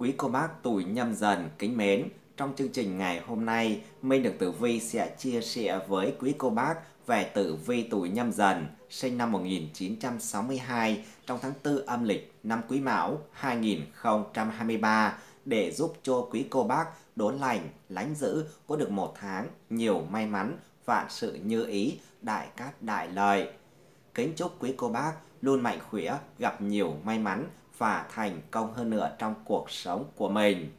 Quý cô bác tuổi nhâm dần kính mến, trong chương trình ngày hôm nay, Minh được Tử Vi sẽ chia sẻ với quý cô bác về Tử Vi tuổi nhâm dần, sinh năm 1962 trong tháng 4 âm lịch năm Quý Mão 2023 để giúp cho quý cô bác đốn lành, lánh giữ có được một tháng nhiều may mắn, vạn sự như ý, đại cát đại lợi. Kính chúc quý cô bác luôn mạnh khỏe, gặp nhiều may mắn, và thành công hơn nữa trong cuộc sống của mình.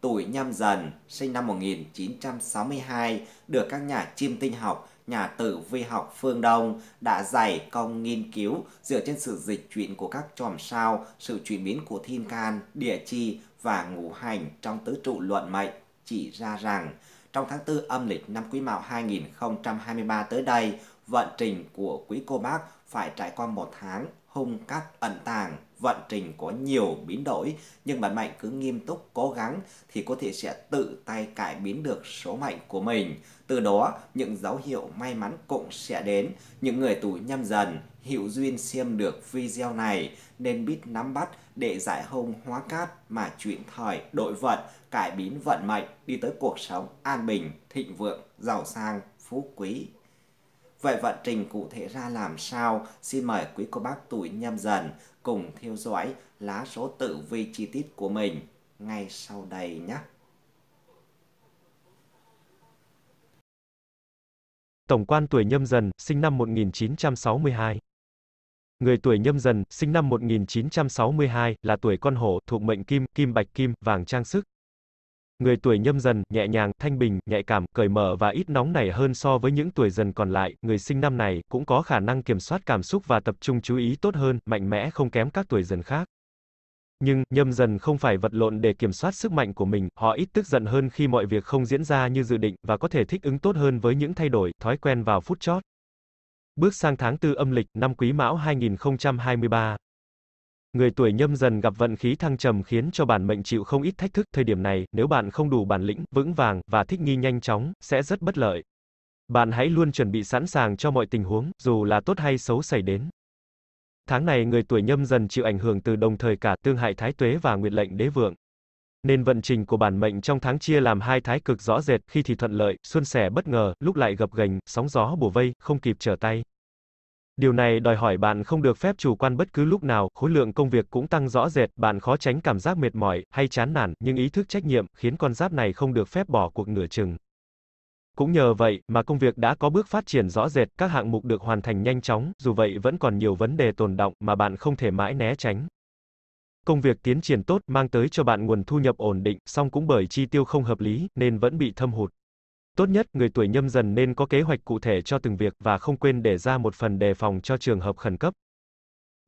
Tuổi Nhâm Dần, sinh năm 1962, được các nhà chiêm tinh học, nhà tử vi học phương Đông đã dày công nghiên cứu dựa trên sự dịch chuyển của các chòm sao, sự chuyển biến của thiên can, địa chi và ngũ hành trong tứ trụ luận mệnh chỉ ra rằng trong tháng 4 âm lịch năm Quý Mão 2023 tới đây, vận trình của quý cô bác phải trải qua một tháng hung cát ẩn tàng vận trình có nhiều biến đổi nhưng bạn mạnh cứ nghiêm túc cố gắng thì có thể sẽ tự tay cải biến được số mệnh của mình. Từ đó, những dấu hiệu may mắn cũng sẽ đến. Những người tuổi nhâm dần hữu duyên xem được video này nên biết nắm bắt để giải hông hóa cát mà chuyển thời đổi vận, cải biến vận mệnh đi tới cuộc sống an bình, thịnh vượng, giàu sang, phú quý. Vậy vận trình cụ thể ra làm sao? Xin mời quý cô bác tuổi nhâm dần cùng theo dõi lá số tử vi chi tiết của mình ngay sau đây nhé. Tổng quan tuổi nhâm dần, sinh năm 1962. Người tuổi nhâm dần, sinh năm 1962, là tuổi con hổ, thuộc mệnh kim, kim bạch kim, vàng trang sức, Người tuổi nhâm dần, nhẹ nhàng, thanh bình, nhạy cảm, cởi mở và ít nóng nảy hơn so với những tuổi dần còn lại, người sinh năm này cũng có khả năng kiểm soát cảm xúc và tập trung chú ý tốt hơn, mạnh mẽ không kém các tuổi dần khác. Nhưng, nhâm dần không phải vật lộn để kiểm soát sức mạnh của mình, họ ít tức giận hơn khi mọi việc không diễn ra như dự định, và có thể thích ứng tốt hơn với những thay đổi, thói quen vào phút chót. Bước sang tháng 4 âm lịch, năm Quý Mão 2023. Người tuổi nhâm dần gặp vận khí thăng trầm khiến cho bản mệnh chịu không ít thách thức, thời điểm này, nếu bạn không đủ bản lĩnh, vững vàng, và thích nghi nhanh chóng, sẽ rất bất lợi. Bạn hãy luôn chuẩn bị sẵn sàng cho mọi tình huống, dù là tốt hay xấu xảy đến. Tháng này người tuổi nhâm dần chịu ảnh hưởng từ đồng thời cả tương hại thái tuế và nguyệt lệnh đế vượng. Nên vận trình của bản mệnh trong tháng chia làm hai thái cực rõ rệt, khi thì thuận lợi, xuân sẻ bất ngờ, lúc lại gập gành sóng gió bùa vây, không kịp trở tay. Điều này đòi hỏi bạn không được phép chủ quan bất cứ lúc nào, khối lượng công việc cũng tăng rõ rệt, bạn khó tránh cảm giác mệt mỏi hay chán nản, nhưng ý thức trách nhiệm khiến con giáp này không được phép bỏ cuộc nửa chừng. Cũng nhờ vậy mà công việc đã có bước phát triển rõ rệt, các hạng mục được hoàn thành nhanh chóng, dù vậy vẫn còn nhiều vấn đề tồn động mà bạn không thể mãi né tránh. Công việc tiến triển tốt mang tới cho bạn nguồn thu nhập ổn định, song cũng bởi chi tiêu không hợp lý nên vẫn bị thâm hụt. Tốt nhất, người tuổi nhâm dần nên có kế hoạch cụ thể cho từng việc và không quên để ra một phần đề phòng cho trường hợp khẩn cấp.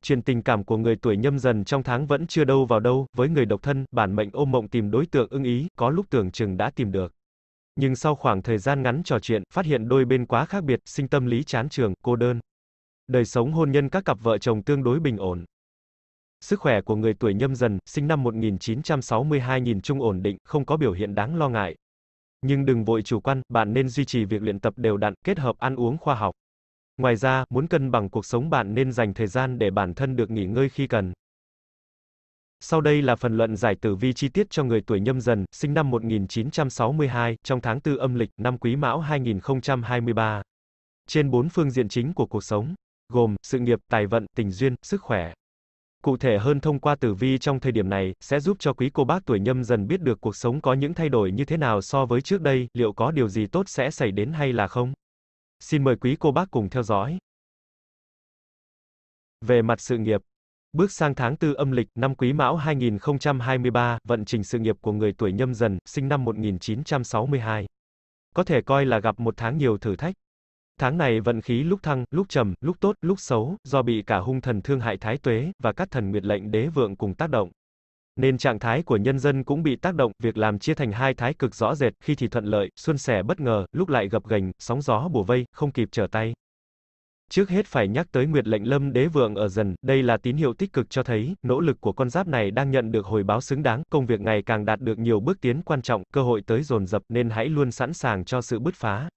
Chuyện tình cảm của người tuổi nhâm dần trong tháng vẫn chưa đâu vào đâu, với người độc thân, bản mệnh ôm mộng tìm đối tượng ưng ý, có lúc tưởng chừng đã tìm được. Nhưng sau khoảng thời gian ngắn trò chuyện, phát hiện đôi bên quá khác biệt, sinh tâm lý chán trường, cô đơn. Đời sống hôn nhân các cặp vợ chồng tương đối bình ổn. Sức khỏe của người tuổi nhâm dần, sinh năm 1962 nhìn chung ổn định, không có biểu hiện đáng lo ngại. Nhưng đừng vội chủ quan, bạn nên duy trì việc luyện tập đều đặn, kết hợp ăn uống khoa học. Ngoài ra, muốn cân bằng cuộc sống bạn nên dành thời gian để bản thân được nghỉ ngơi khi cần. Sau đây là phần luận giải tử vi chi tiết cho người tuổi nhâm dần, sinh năm 1962, trong tháng 4 âm lịch, năm quý mão 2023. Trên bốn phương diện chính của cuộc sống, gồm sự nghiệp, tài vận, tình duyên, sức khỏe. Cụ thể hơn thông qua tử vi trong thời điểm này, sẽ giúp cho quý cô bác tuổi nhâm dần biết được cuộc sống có những thay đổi như thế nào so với trước đây, liệu có điều gì tốt sẽ xảy đến hay là không. Xin mời quý cô bác cùng theo dõi. Về mặt sự nghiệp, Bước sang tháng 4 âm lịch, năm Quý Mão 2023, vận trình sự nghiệp của người tuổi nhâm dần, sinh năm 1962. Có thể coi là gặp một tháng nhiều thử thách. Tháng này vận khí lúc thăng, lúc trầm, lúc tốt, lúc xấu, do bị cả hung thần thương hại thái tuế, và các thần nguyệt lệnh đế vượng cùng tác động. Nên trạng thái của nhân dân cũng bị tác động, việc làm chia thành hai thái cực rõ rệt, khi thì thuận lợi, xuân sẻ bất ngờ, lúc lại gập gành, sóng gió bùa vây, không kịp trở tay. Trước hết phải nhắc tới Nguyệt lệnh Lâm Đế Vượng ở dần, đây là tín hiệu tích cực cho thấy, nỗ lực của con giáp này đang nhận được hồi báo xứng đáng, công việc ngày càng đạt được nhiều bước tiến quan trọng, cơ hội tới dồn dập nên hãy luôn sẵn sàng cho sự bứt phá,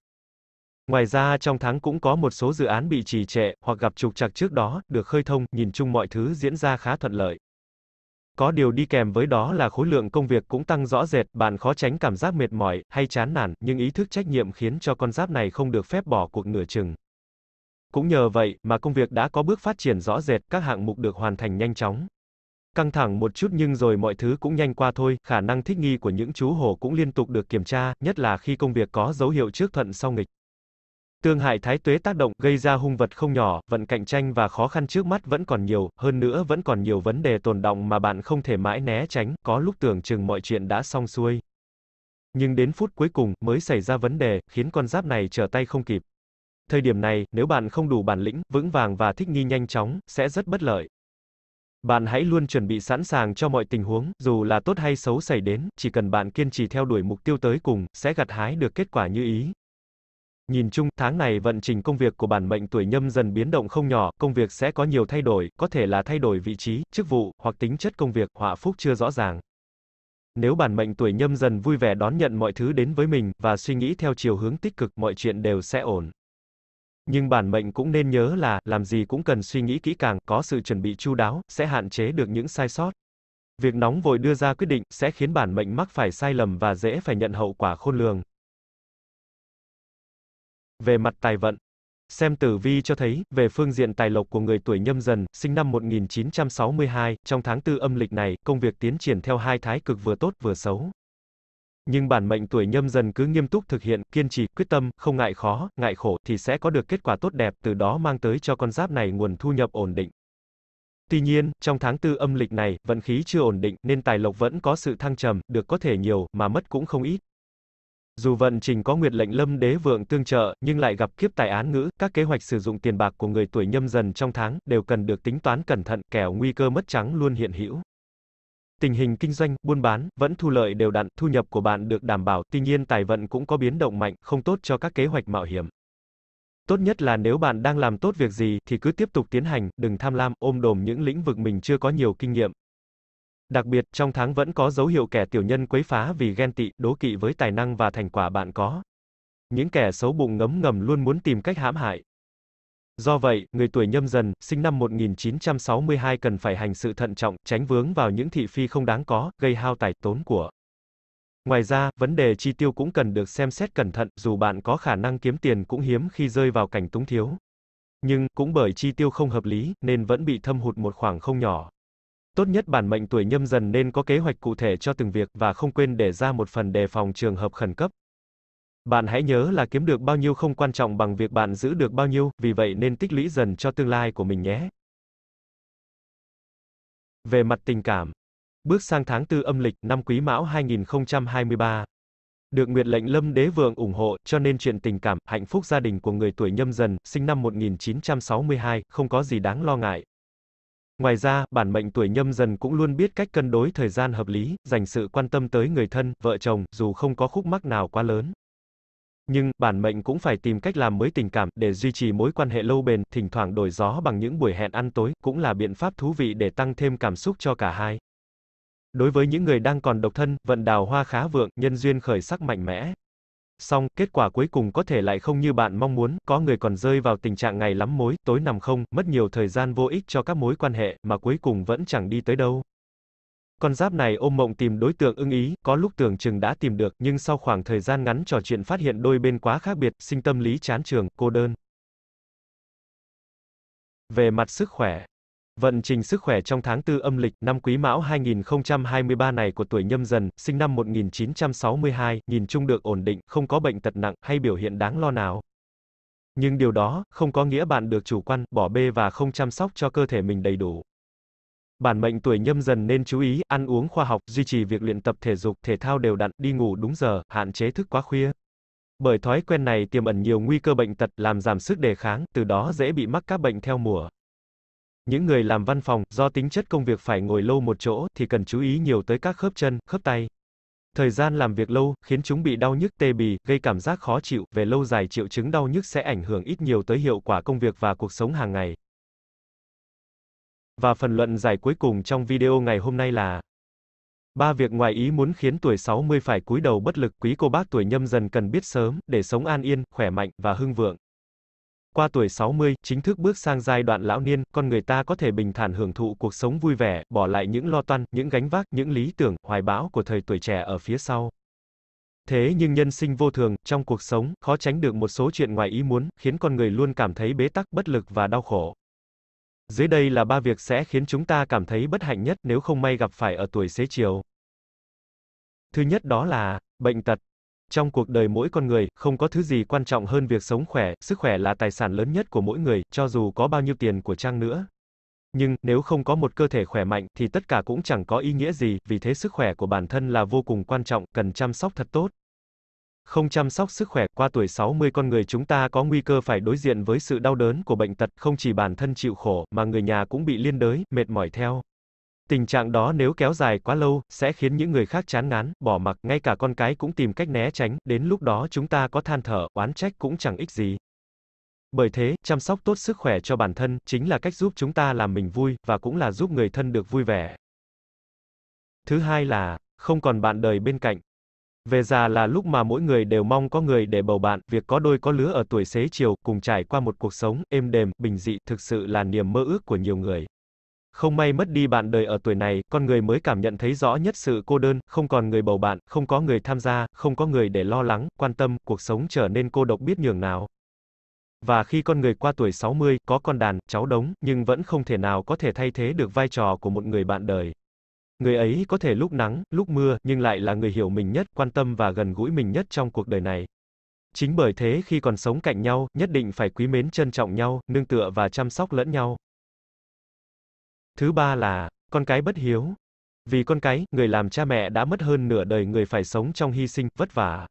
Ngoài ra trong tháng cũng có một số dự án bị trì trệ, hoặc gặp trục trặc trước đó, được khơi thông, nhìn chung mọi thứ diễn ra khá thuận lợi. Có điều đi kèm với đó là khối lượng công việc cũng tăng rõ rệt, bạn khó tránh cảm giác mệt mỏi, hay chán nản, nhưng ý thức trách nhiệm khiến cho con giáp này không được phép bỏ cuộc nửa chừng. Cũng nhờ vậy, mà công việc đã có bước phát triển rõ rệt, các hạng mục được hoàn thành nhanh chóng. Căng thẳng một chút nhưng rồi mọi thứ cũng nhanh qua thôi, khả năng thích nghi của những chú hổ cũng liên tục được kiểm tra, nhất là khi công việc có dấu hiệu trước thuận sau nghịch. Tương hại thái tuế tác động gây ra hung vật không nhỏ, vận cạnh tranh và khó khăn trước mắt vẫn còn nhiều, hơn nữa vẫn còn nhiều vấn đề tồn động mà bạn không thể mãi né tránh, có lúc tưởng chừng mọi chuyện đã xong xuôi. Nhưng đến phút cuối cùng mới xảy ra vấn đề, khiến con giáp này trở tay không kịp. Thời điểm này, nếu bạn không đủ bản lĩnh, vững vàng và thích nghi nhanh chóng, sẽ rất bất lợi. Bạn hãy luôn chuẩn bị sẵn sàng cho mọi tình huống, dù là tốt hay xấu xảy đến, chỉ cần bạn kiên trì theo đuổi mục tiêu tới cùng, sẽ gặt hái được kết quả như ý. Nhìn chung, tháng này vận trình công việc của bản mệnh tuổi nhâm dần biến động không nhỏ, công việc sẽ có nhiều thay đổi, có thể là thay đổi vị trí, chức vụ, hoặc tính chất công việc, họa phúc chưa rõ ràng. Nếu bản mệnh tuổi nhâm dần vui vẻ đón nhận mọi thứ đến với mình, và suy nghĩ theo chiều hướng tích cực, mọi chuyện đều sẽ ổn. Nhưng bản mệnh cũng nên nhớ là, làm gì cũng cần suy nghĩ kỹ càng, có sự chuẩn bị chu đáo, sẽ hạn chế được những sai sót. Việc nóng vội đưa ra quyết định, sẽ khiến bản mệnh mắc phải sai lầm và dễ phải nhận hậu quả khôn lường. Về mặt tài vận, Xem tử vi cho thấy, về phương diện tài lộc của người tuổi nhâm dần, sinh năm 1962, trong tháng tư âm lịch này, công việc tiến triển theo hai thái cực vừa tốt vừa xấu. Nhưng bản mệnh tuổi nhâm dần cứ nghiêm túc thực hiện, kiên trì, quyết tâm, không ngại khó, ngại khổ, thì sẽ có được kết quả tốt đẹp, từ đó mang tới cho con giáp này nguồn thu nhập ổn định. Tuy nhiên, trong tháng tư âm lịch này, vận khí chưa ổn định, nên tài lộc vẫn có sự thăng trầm, được có thể nhiều, mà mất cũng không ít. Dù vận trình có nguyệt lệnh lâm đế vượng tương trợ, nhưng lại gặp kiếp tài án ngữ, các kế hoạch sử dụng tiền bạc của người tuổi nhâm dần trong tháng đều cần được tính toán cẩn thận, kẻo nguy cơ mất trắng luôn hiện hữu. Tình hình kinh doanh, buôn bán vẫn thu lợi đều đặn, thu nhập của bạn được đảm bảo, tuy nhiên tài vận cũng có biến động mạnh, không tốt cho các kế hoạch mạo hiểm. Tốt nhất là nếu bạn đang làm tốt việc gì thì cứ tiếp tục tiến hành, đừng tham lam, ôm đồm những lĩnh vực mình chưa có nhiều kinh nghiệm, Đặc biệt, trong tháng vẫn có dấu hiệu kẻ tiểu nhân quấy phá vì ghen tị, đố kỵ với tài năng và thành quả bạn có. Những kẻ xấu bụng ngấm ngầm luôn muốn tìm cách hãm hại. Do vậy, người tuổi nhâm dần, sinh năm 1962 cần phải hành sự thận trọng, tránh vướng vào những thị phi không đáng có, gây hao tài tốn của. Ngoài ra, vấn đề chi tiêu cũng cần được xem xét cẩn thận, dù bạn có khả năng kiếm tiền cũng hiếm khi rơi vào cảnh túng thiếu. Nhưng, cũng bởi chi tiêu không hợp lý, nên vẫn bị thâm hụt một khoảng không nhỏ tốt nhất bản mệnh tuổi nhâm dần nên có kế hoạch cụ thể cho từng việc và không quên để ra một phần đề phòng trường hợp khẩn cấp. Bạn hãy nhớ là kiếm được bao nhiêu không quan trọng bằng việc bạn giữ được bao nhiêu, vì vậy nên tích lũy dần cho tương lai của mình nhé. Về mặt tình cảm, bước sang tháng tư âm lịch năm Quý Mão 2023. Được Nguyệt lệnh Lâm Đế Vượng ủng hộ, cho nên chuyện tình cảm, hạnh phúc gia đình của người tuổi nhâm dần, sinh năm 1962, không có gì đáng lo ngại, Ngoài ra, bản mệnh tuổi nhâm dần cũng luôn biết cách cân đối thời gian hợp lý, dành sự quan tâm tới người thân, vợ chồng, dù không có khúc mắc nào quá lớn. Nhưng, bản mệnh cũng phải tìm cách làm mới tình cảm, để duy trì mối quan hệ lâu bền, thỉnh thoảng đổi gió bằng những buổi hẹn ăn tối, cũng là biện pháp thú vị để tăng thêm cảm xúc cho cả hai. Đối với những người đang còn độc thân, vận đào hoa khá vượng, nhân duyên khởi sắc mạnh mẽ. Xong, kết quả cuối cùng có thể lại không như bạn mong muốn, có người còn rơi vào tình trạng ngày lắm mối, tối nằm không, mất nhiều thời gian vô ích cho các mối quan hệ, mà cuối cùng vẫn chẳng đi tới đâu. Con giáp này ôm mộng tìm đối tượng ưng ý, có lúc tưởng chừng đã tìm được, nhưng sau khoảng thời gian ngắn trò chuyện phát hiện đôi bên quá khác biệt, sinh tâm lý chán trường, cô đơn. Về mặt sức khỏe, Vận trình sức khỏe trong tháng 4 âm lịch năm Quý Mão 2023 này của tuổi Nhâm Dần, sinh năm 1962, nhìn chung được ổn định, không có bệnh tật nặng hay biểu hiện đáng lo nào. Nhưng điều đó không có nghĩa bạn được chủ quan, bỏ bê và không chăm sóc cho cơ thể mình đầy đủ. Bản mệnh tuổi nhâm dần nên chú ý, ăn uống khoa học, duy trì việc luyện tập thể dục, thể thao đều đặn, đi ngủ đúng giờ, hạn chế thức quá khuya. Bởi thói quen này tiềm ẩn nhiều nguy cơ bệnh tật, làm giảm sức đề kháng, từ đó dễ bị mắc các bệnh theo mùa. Những người làm văn phòng, do tính chất công việc phải ngồi lâu một chỗ, thì cần chú ý nhiều tới các khớp chân, khớp tay. Thời gian làm việc lâu, khiến chúng bị đau nhức tê bì, gây cảm giác khó chịu, về lâu dài triệu chứng đau nhức sẽ ảnh hưởng ít nhiều tới hiệu quả công việc và cuộc sống hàng ngày. Và phần luận giải cuối cùng trong video ngày hôm nay là ba việc ngoài ý muốn khiến tuổi 60 phải cúi đầu bất lực, quý cô bác tuổi nhâm dần cần biết sớm, để sống an yên, khỏe mạnh, và hưng vượng. Qua tuổi 60, chính thức bước sang giai đoạn lão niên, con người ta có thể bình thản hưởng thụ cuộc sống vui vẻ, bỏ lại những lo toan, những gánh vác, những lý tưởng, hoài bão của thời tuổi trẻ ở phía sau. Thế nhưng nhân sinh vô thường, trong cuộc sống, khó tránh được một số chuyện ngoài ý muốn, khiến con người luôn cảm thấy bế tắc, bất lực và đau khổ. Dưới đây là ba việc sẽ khiến chúng ta cảm thấy bất hạnh nhất nếu không may gặp phải ở tuổi xế chiều. Thứ nhất đó là bệnh tật. Trong cuộc đời mỗi con người, không có thứ gì quan trọng hơn việc sống khỏe, sức khỏe là tài sản lớn nhất của mỗi người, cho dù có bao nhiêu tiền của trang nữa. Nhưng, nếu không có một cơ thể khỏe mạnh, thì tất cả cũng chẳng có ý nghĩa gì, vì thế sức khỏe của bản thân là vô cùng quan trọng, cần chăm sóc thật tốt. Không chăm sóc sức khỏe, qua tuổi 60 con người chúng ta có nguy cơ phải đối diện với sự đau đớn của bệnh tật, không chỉ bản thân chịu khổ, mà người nhà cũng bị liên đới, mệt mỏi theo. Tình trạng đó nếu kéo dài quá lâu, sẽ khiến những người khác chán ngán, bỏ mặc, ngay cả con cái cũng tìm cách né tránh, đến lúc đó chúng ta có than thở, oán trách cũng chẳng ích gì. Bởi thế, chăm sóc tốt sức khỏe cho bản thân, chính là cách giúp chúng ta làm mình vui, và cũng là giúp người thân được vui vẻ. Thứ hai là, không còn bạn đời bên cạnh. Về già là lúc mà mỗi người đều mong có người để bầu bạn, việc có đôi có lứa ở tuổi xế chiều, cùng trải qua một cuộc sống, êm đềm, bình dị, thực sự là niềm mơ ước của nhiều người. Không may mất đi bạn đời ở tuổi này, con người mới cảm nhận thấy rõ nhất sự cô đơn, không còn người bầu bạn, không có người tham gia, không có người để lo lắng, quan tâm, cuộc sống trở nên cô độc biết nhường nào. Và khi con người qua tuổi 60, có con đàn, cháu đống, nhưng vẫn không thể nào có thể thay thế được vai trò của một người bạn đời. Người ấy có thể lúc nắng, lúc mưa, nhưng lại là người hiểu mình nhất, quan tâm và gần gũi mình nhất trong cuộc đời này. Chính bởi thế khi còn sống cạnh nhau, nhất định phải quý mến trân trọng nhau, nương tựa và chăm sóc lẫn nhau. Thứ ba là, con cái bất hiếu. Vì con cái, người làm cha mẹ đã mất hơn nửa đời người phải sống trong hy sinh, vất vả.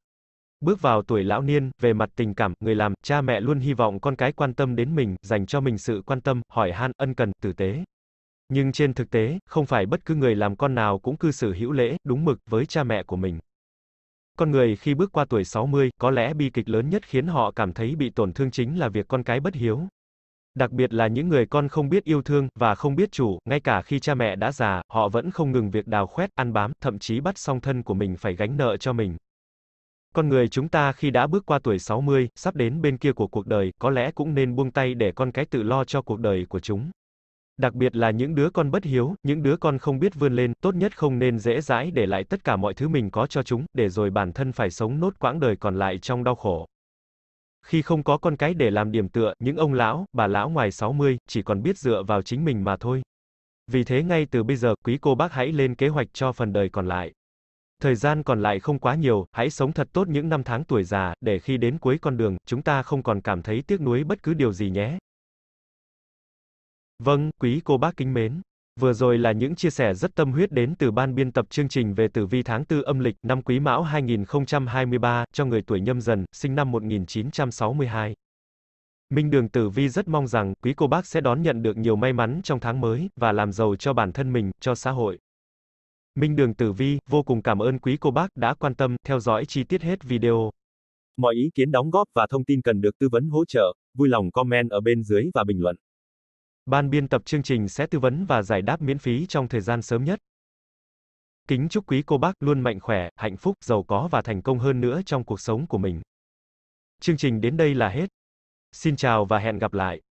Bước vào tuổi lão niên, về mặt tình cảm, người làm, cha mẹ luôn hy vọng con cái quan tâm đến mình, dành cho mình sự quan tâm, hỏi han, ân cần, tử tế. Nhưng trên thực tế, không phải bất cứ người làm con nào cũng cư xử hữu lễ, đúng mực với cha mẹ của mình. Con người khi bước qua tuổi 60, có lẽ bi kịch lớn nhất khiến họ cảm thấy bị tổn thương chính là việc con cái bất hiếu. Đặc biệt là những người con không biết yêu thương và không biết chủ, ngay cả khi cha mẹ đã già, họ vẫn không ngừng việc đào khoét, ăn bám, thậm chí bắt song thân của mình phải gánh nợ cho mình. Con người chúng ta khi đã bước qua tuổi 60, sắp đến bên kia của cuộc đời, có lẽ cũng nên buông tay để con cái tự lo cho cuộc đời của chúng. Đặc biệt là những đứa con bất hiếu, những đứa con không biết vươn lên, tốt nhất không nên dễ dãi để lại tất cả mọi thứ mình có cho chúng, để rồi bản thân phải sống nốt quãng đời còn lại trong đau khổ. Khi không có con cái để làm điểm tựa, những ông lão, bà lão ngoài 60, chỉ còn biết dựa vào chính mình mà thôi. Vì thế ngay từ bây giờ, quý cô bác hãy lên kế hoạch cho phần đời còn lại. Thời gian còn lại không quá nhiều, hãy sống thật tốt những năm tháng tuổi già, để khi đến cuối con đường, chúng ta không còn cảm thấy tiếc nuối bất cứ điều gì nhé. Vâng, quý cô bác kính mến. Vừa rồi là những chia sẻ rất tâm huyết đến từ ban biên tập chương trình về tử vi tháng 4 âm lịch năm Quý Mão 2023 cho người tuổi nhâm dần, sinh năm 1962. Minh Đường Tử Vi rất mong rằng quý cô bác sẽ đón nhận được nhiều may mắn trong tháng mới và làm giàu cho bản thân mình, cho xã hội. Minh Đường Tử Vi vô cùng cảm ơn quý cô bác đã quan tâm theo dõi chi tiết hết video. Mọi ý kiến đóng góp và thông tin cần được tư vấn hỗ trợ, vui lòng comment ở bên dưới và bình luận. Ban biên tập chương trình sẽ tư vấn và giải đáp miễn phí trong thời gian sớm nhất. Kính chúc quý cô bác luôn mạnh khỏe, hạnh phúc, giàu có và thành công hơn nữa trong cuộc sống của mình. Chương trình đến đây là hết. Xin chào và hẹn gặp lại.